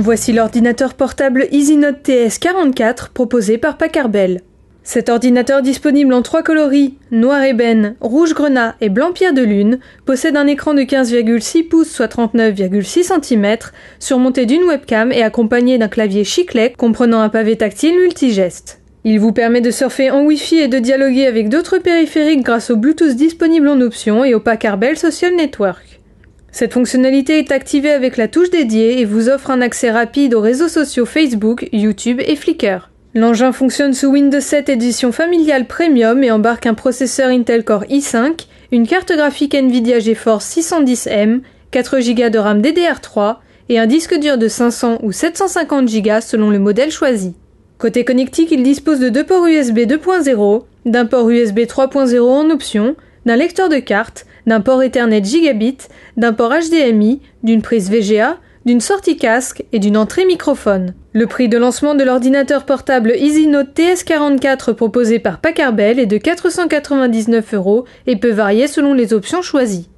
Voici l'ordinateur portable EasyNote TS44 proposé par Packard Cet ordinateur disponible en trois coloris, noir ébène, rouge grenat et blanc pierre de lune, possède un écran de 15,6 pouces soit 39,6 cm, surmonté d'une webcam et accompagné d'un clavier chiclet comprenant un pavé tactile multigeste. Il vous permet de surfer en Wi-Fi et de dialoguer avec d'autres périphériques grâce au Bluetooth disponible en option et au Packard Social Network. Cette fonctionnalité est activée avec la touche dédiée et vous offre un accès rapide aux réseaux sociaux Facebook, YouTube et Flickr. L'engin fonctionne sous Windows 7 édition familiale premium et embarque un processeur Intel Core i5, une carte graphique Nvidia GeForce 610M, 4 Go de RAM DDR3 et un disque dur de 500 ou 750 Go selon le modèle choisi. Côté connectique, il dispose de deux ports USB 2.0, d'un port USB 3.0 en option, d'un lecteur de cartes d'un port Ethernet gigabit, d'un port HDMI, d'une prise VGA, d'une sortie casque et d'une entrée microphone. Le prix de lancement de l'ordinateur portable EasyNote TS44 proposé par Packard est de 499 euros et peut varier selon les options choisies.